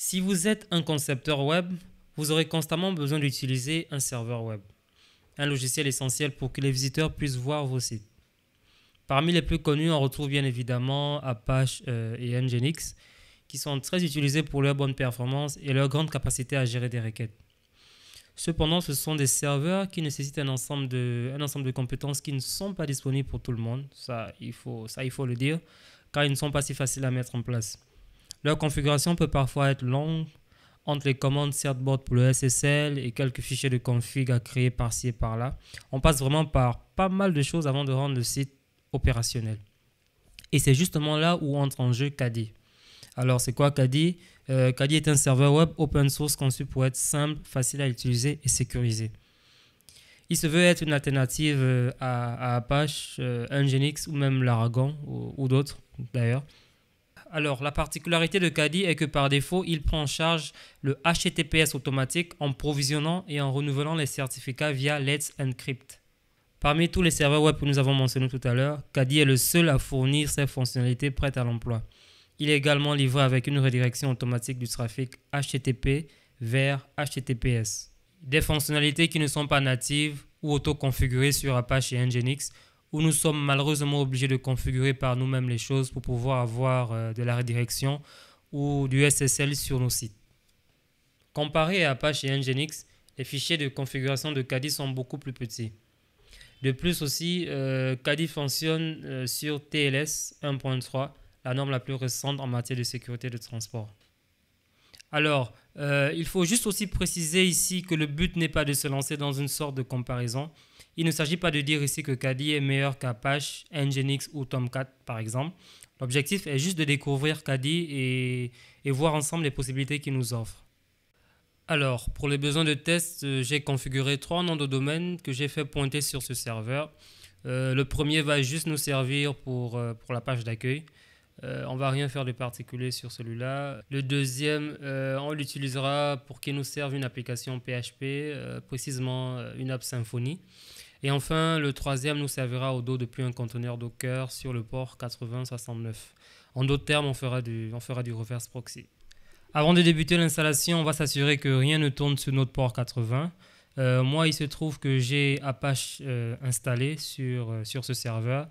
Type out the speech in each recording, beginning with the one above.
Si vous êtes un concepteur web, vous aurez constamment besoin d'utiliser un serveur web, un logiciel essentiel pour que les visiteurs puissent voir vos sites. Parmi les plus connus, on retrouve bien évidemment Apache euh, et Nginx, qui sont très utilisés pour leur bonne performance et leur grande capacité à gérer des requêtes. Cependant, ce sont des serveurs qui nécessitent un ensemble de, compétences qui ne sont pas disponibles pour tout le monde, ça il faut le dire, car ils ne sont pas si faciles à mettre en place. Leur configuration peut parfois être longue entre les commandes certboard pour le SSL et quelques fichiers de config à créer par-ci et par-là. On passe vraiment par pas mal de choses avant de rendre le site opérationnel. Et c'est justement là où entre en jeu Kadi. Alors c'est quoi Kadi euh, Kadi est un serveur web open source conçu pour être simple, facile à utiliser et sécurisé. Il se veut être une alternative euh, à, Apache, euh, Nginx ou même l'Aragon ou d'autres d'ailleurs. Alors, la particularité de Kadi est que par défaut, il prend en charge le HTTPS automatique en provisionnant et en renouvelant les certificats via Let's Encrypt. Parmi tous les serveurs web que nous avons mentionnés tout à l'heure, Kadi est le seul à fournir ces fonctionnalités prêtes à l'emploi. Il est également livré avec une redirection automatique du trafic HTTP vers HTTPS. Des fonctionnalités qui ne sont pas natives ou auto-configurées sur Apache et Nginx où nous sommes malheureusement obligés de configurer par nous-mêmes les choses pour pouvoir avoir euh, de la redirection ou du SSL sur nos sites. Comparé à Apache et Nginx, les fichiers de configuration de Kadi sont beaucoup plus petits. De plus aussi, euh, fonctionne euh, sur TLS 1.3, la norme la plus récente en matière de sécurité de transport. Alors, euh, il faut juste aussi préciser ici que le but n'est pas de se lancer dans une sorte de comparaison. Il ne s'agit pas de dire ici que Kadi est meilleur qu'Apache, Nginx ou Tomcat par exemple. L'objectif est juste de découvrir Kadi et, voir ensemble les possibilités qu'il nous offre. Alors, pour les besoins de test, euh, j'ai configuré trois noms de domaine que j'ai fait pointer sur ce serveur. Euh, le premier va juste nous servir pour la page d'accueil. Euh, on va rien faire de particulier sur celui-là. Le deuxième, euh, on l'utilisera pour qu'il nous serve une application PHP, euh, précisément une app Symfony. Et enfin, le troisième nous servira au dos depuis un conteneur Docker sur le port 8069. En d'autres termes, on fera du, on fera du reverse proxy. Avant de débuter l'installation, on va s'assurer que rien ne tourne sur notre port 80. moi, il se trouve que j'ai Apache installé sur ce serveur.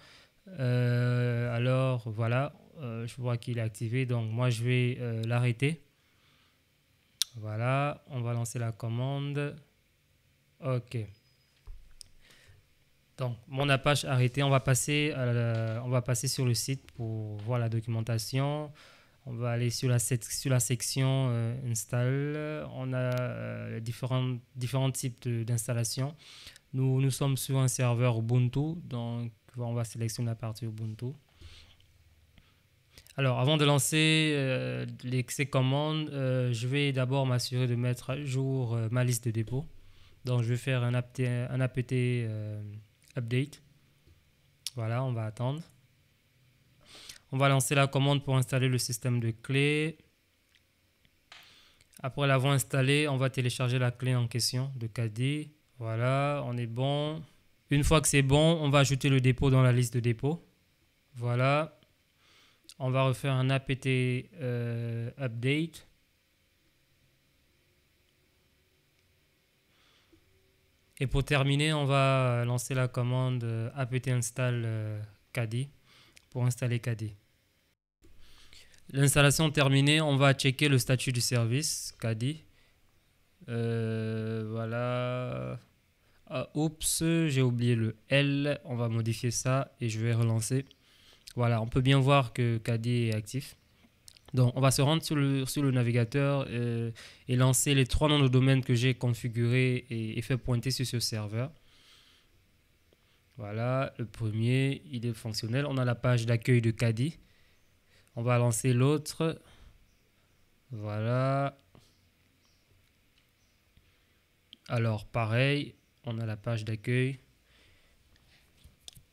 Euh, alors voilà, euh, je vois qu'il est activé, donc moi je vais euh, l'arrêter. Voilà, on va lancer la commande. Ok. Donc mon Apache arrêté, on va passer, on va passer sur le site pour voir la documentation. On va aller sur la, section install. On a différents, différents types d'installations. Nous, nous sommes sur un serveur Ubuntu, donc on va sélectionner la partie Ubuntu. Alors, avant de lancer euh, commandes euh, je vais d'abord m'assurer de mettre à jour euh, ma liste de dépôts. Donc, je vais faire un, apt un apt euh, update. Voilà, on va attendre. On va lancer la commande pour installer le système de clé. Après l'avoir installé, on va télécharger la clé en question de KD. Voilà, on est bon. Une fois que c'est bon, on va ajouter le dépôt dans la liste de dépôt. Voilà. On va refaire un apt euh, update. Et pour terminer, on va lancer la commande euh, apt install euh, kadi pour installer kadi. L'installation terminée, on va checker le statut du service kadi. voilà. Euh, oups, j'ai oublié le L. On va modifier ça et je vais relancer. Voilà, on peut bien voir que KD est actif. Donc, on va se rendre sur le, navigateur euh, et lancer les trois noms de domaine que j'ai configurés et, fait pointer sur ce serveur. Voilà, le premier, il est fonctionnel. On a la page d'accueil de Caddy. On va lancer l'autre. Voilà. Alors, pareil, on a la page d'accueil.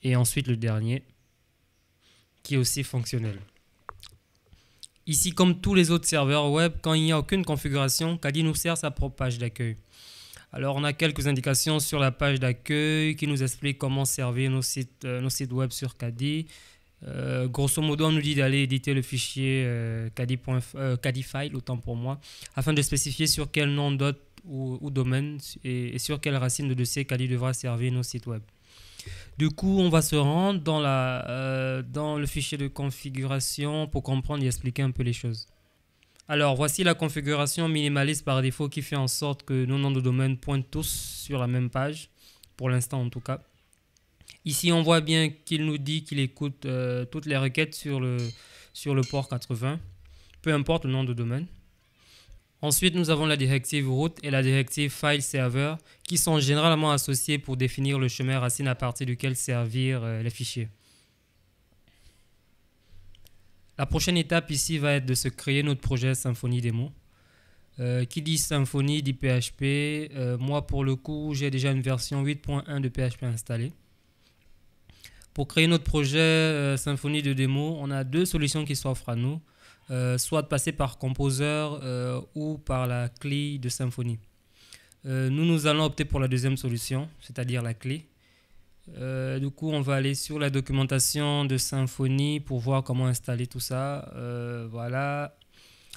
Et ensuite le dernier, qui est aussi fonctionnel. Ici, comme tous les autres serveurs web, quand il n'y a aucune configuration, Kadi nous sert sa propre page d'accueil. Alors, on a quelques indications sur la page d'accueil qui nous explique comment servir nos sites, euh, nos sites web sur Kadi. Euh, grosso modo, on nous dit d'aller éditer le fichier euh, Kadi autant pour moi, afin de spécifier sur quel nom d'autre ou, domaine et, sur quelle racine de dossier Kali devra servir nos sites web. Du coup, on va se rendre dans, la, euh, dans le fichier de configuration pour comprendre et expliquer un peu les choses. Alors, voici la configuration minimaliste par défaut qui fait en sorte que nos noms de domaine pointent tous sur la même page, pour l'instant en tout cas. Ici, on voit bien qu'il nous dit qu'il écoute euh, toutes les requêtes sur le, sur le port 80, peu importe le nom de domaine. Ensuite, nous avons la directive route et la directive file server qui sont généralement associées pour définir le chemin racine à partir duquel servir euh, les fichiers. La prochaine étape ici va être de se créer notre projet Symfony Demo. Euh, qui dit Symfony dit PHP. Euh, moi, pour le coup, j'ai déjà une version 8.1 de PHP installée. Pour créer notre projet Symfony de démo, on a deux solutions qui s'offrent à nous. Euh, soit de passer par composeur euh, ou par la clé de symphonie. Euh, nous, nous allons opter pour la deuxième solution, c'est-à-dire la clé. du coup, on va aller sur la documentation de Symfony pour voir comment installer tout ça. voilà.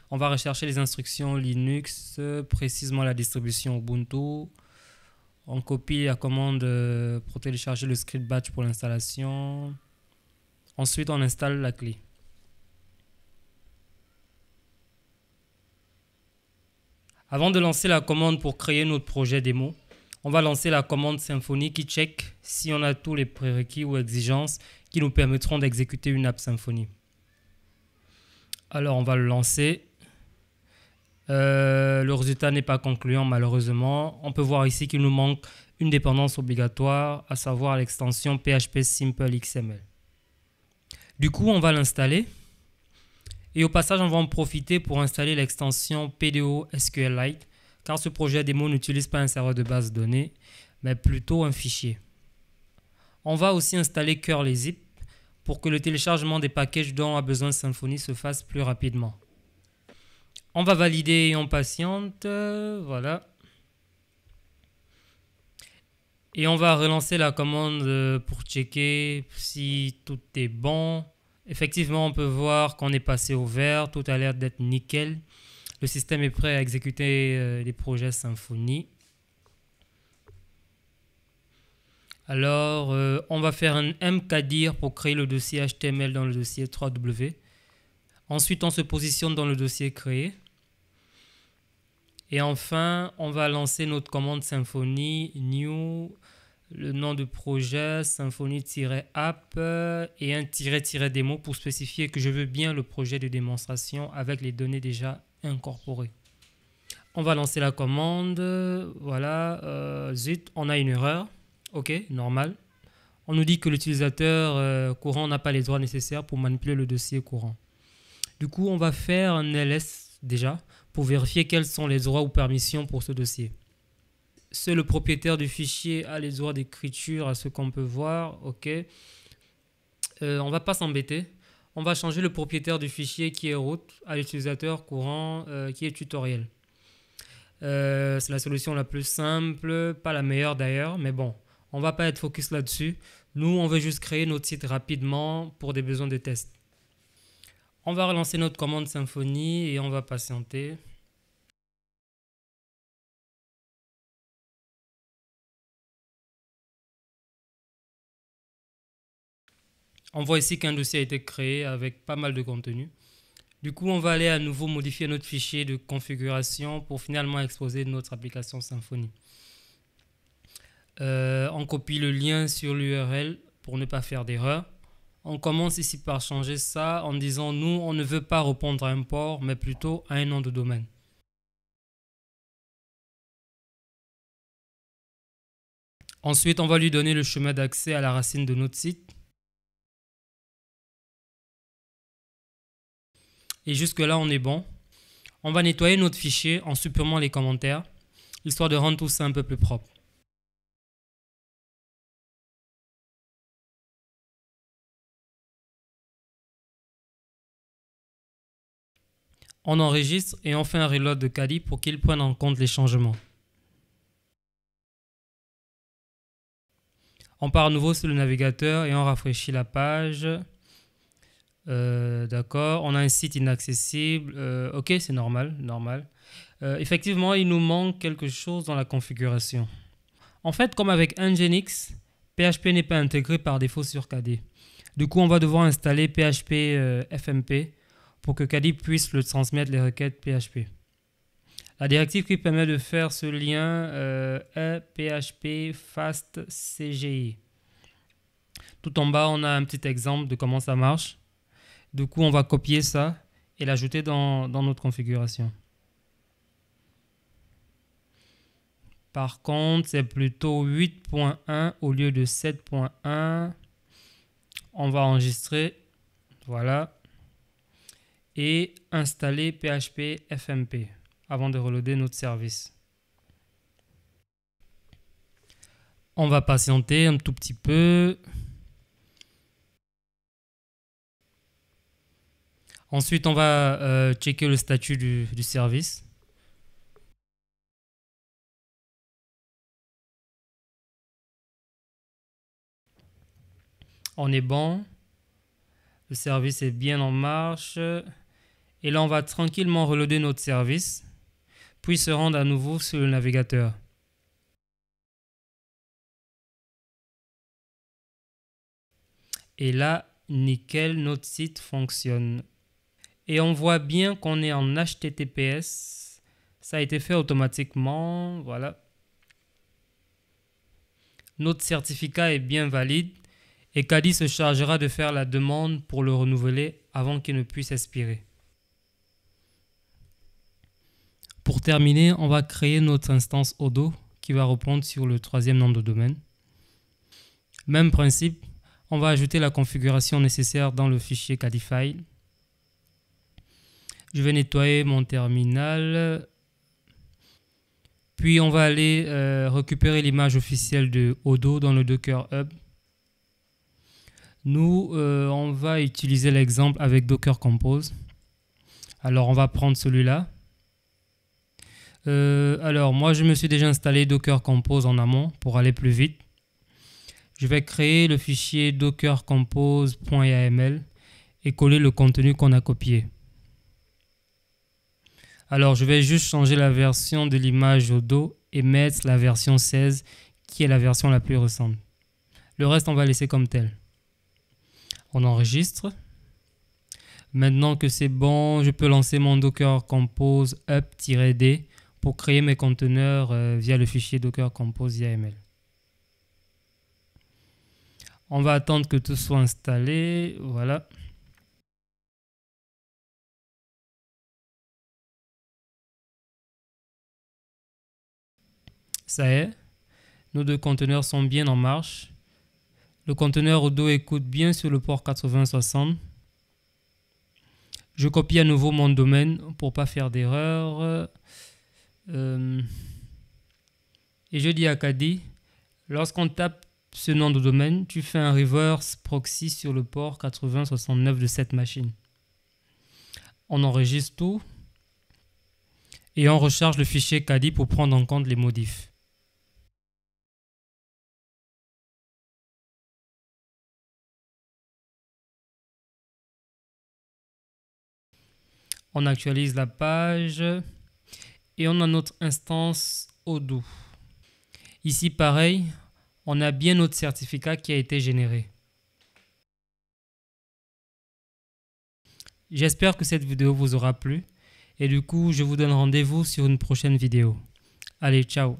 On va rechercher les instructions Linux, précisément la distribution Ubuntu. On copie la commande pour télécharger le script batch pour l'installation. Ensuite, on installe la clé. Avant de lancer la commande pour créer notre projet démo, on va lancer la commande Symfony qui check si on a tous les prérequis ou exigences qui nous permettront d'exécuter une app Symfony. Alors on va le lancer. Euh, le résultat n'est pas concluant malheureusement. On peut voir ici qu'il nous manque une dépendance obligatoire, à savoir l'extension PHP Simple XML. Du coup, on va l'installer. Et au passage, on va en profiter pour installer l'extension PDO SQLite, car ce projet démo n'utilise pas un serveur de base de données, mais plutôt un fichier. On va aussi installer curl et zip pour que le téléchargement des packages dont a besoin Symfony se fasse plus rapidement. On va valider et on patiente. Voilà. Et on va relancer la commande euh, pour checker si tout est bon. Effectivement, on peut voir qu'on est passé au vert, tout a l'air d'être nickel. Le système est prêt à exécuter euh, les projets Symfony. Alors, euh, on va faire un mkdir pour créer le dossier HTML dans le dossier 3W. Ensuite, on se positionne dans le dossier créé. Et enfin, on va lancer notre commande Symfony new le nom du projet symphonie-app et un tiret-démo pour spécifier que je veux bien le projet de démonstration avec les données déjà incorporées. On va lancer la commande. Voilà, euh, zut, on a une erreur. Ok, normal. On nous dit que l'utilisateur euh, courant n'a pas les droits nécessaires pour manipuler le dossier courant. Du coup, on va faire un ls déjà pour vérifier quels sont les droits ou permissions pour ce dossier. C'est le propriétaire du fichier a les droits d'écriture à ce qu'on peut voir. OK. Euh, on va pas s'embêter. On va changer le propriétaire du fichier qui est root à l'utilisateur courant euh, qui est tutoriel. Euh, c'est la solution la plus simple, pas la meilleure d'ailleurs, mais bon, on va pas être focus là-dessus. Nous, on veut juste créer notre site rapidement pour des besoins de test. On va relancer notre commande Symfony et on va patienter. On voit ici qu'un dossier a été créé avec pas mal de contenu. Du coup, on va aller à nouveau modifier notre fichier de configuration pour finalement exposer notre application Symfony. Euh, on copie le lien sur l'URL pour ne pas faire d'erreur. On commence ici par changer ça en disant nous, on ne veut pas répondre à un port, mais plutôt à un nom de domaine. Ensuite, on va lui donner le chemin d'accès à la racine de notre site. Et jusque-là, on est bon. On va nettoyer notre fichier en supprimant les commentaires, histoire de rendre tout ça un peu plus propre. On enregistre et on fait un reload de Kali pour qu'il prenne en compte les changements. On part à nouveau sur le navigateur et on rafraîchit la page. Euh, d'accord, on a un site inaccessible. Euh, ok, c'est normal, normal. Euh, effectivement, il nous manque quelque chose dans la configuration. En fait, comme avec Nginx, PHP n'est pas intégré par défaut sur KDE. Du coup, on va devoir installer PHP FMP pour que KDE puisse le transmettre les requêtes PHP. La directive qui permet de faire ce lien est PHP fast CGI. Tout en bas, on a un petit exemple de comment ça marche. Du coup, on va copier ça et l'ajouter dans, dans notre configuration. Par contre, c'est plutôt 8.1 au lieu de 7.1. On va enregistrer. Voilà. Et installer PHP FMP avant de reloader notre service. On va patienter un tout petit peu. Ensuite, on va euh, checker le statut du, du service. On est bon. Le service est bien en marche. Et là, on va tranquillement reloader notre service, puis se rendre à nouveau sur le navigateur. Et là, nickel, notre site fonctionne. Et on voit bien qu'on est en HTTPS. Ça a été fait automatiquement. Voilà. Notre certificat est bien valide et Cali se chargera de faire la demande pour le renouveler avant qu'il ne puisse expirer. Pour terminer, on va créer notre instance Odo qui va reprendre sur le troisième nom de domaine. Même principe, on va ajouter la configuration nécessaire dans le fichier File. Je vais nettoyer mon terminal. Puis on va aller euh, récupérer l'image officielle de Odo dans le Docker Hub. Nous, euh, on va utiliser l'exemple avec Docker Compose. Alors on va prendre celui-là. Euh, alors moi, je me suis déjà installé Docker Compose en amont pour aller plus vite. Je vais créer le fichier docker compose.yml et coller le contenu qu'on a copié. Alors, je vais juste changer la version de l'image au dos et mettre la version 16 qui est la version la plus récente. Le reste, on va laisser comme tel. On enregistre. Maintenant que c'est bon, je peux lancer mon Docker Compose up-d pour créer mes conteneurs euh, via le fichier Docker Compose YAML. On va attendre que tout soit installé. Voilà. ça est. Nos deux conteneurs sont bien en marche. Le conteneur au écoute bien sur le port 8060. Je copie à nouveau mon domaine pour pas faire d'erreur. Euh, et je dis à Kadi, lorsqu'on tape ce nom de domaine, tu fais un reverse proxy sur le port 8069 de cette machine. On enregistre tout et on recharge le fichier Kadi pour prendre en compte les modifs. On actualise la page et on a notre instance Odoo. Ici, pareil, on a bien notre certificat qui a été généré. J'espère que cette vidéo vous aura plu et du coup, je vous donne rendez-vous sur une prochaine vidéo. Allez, ciao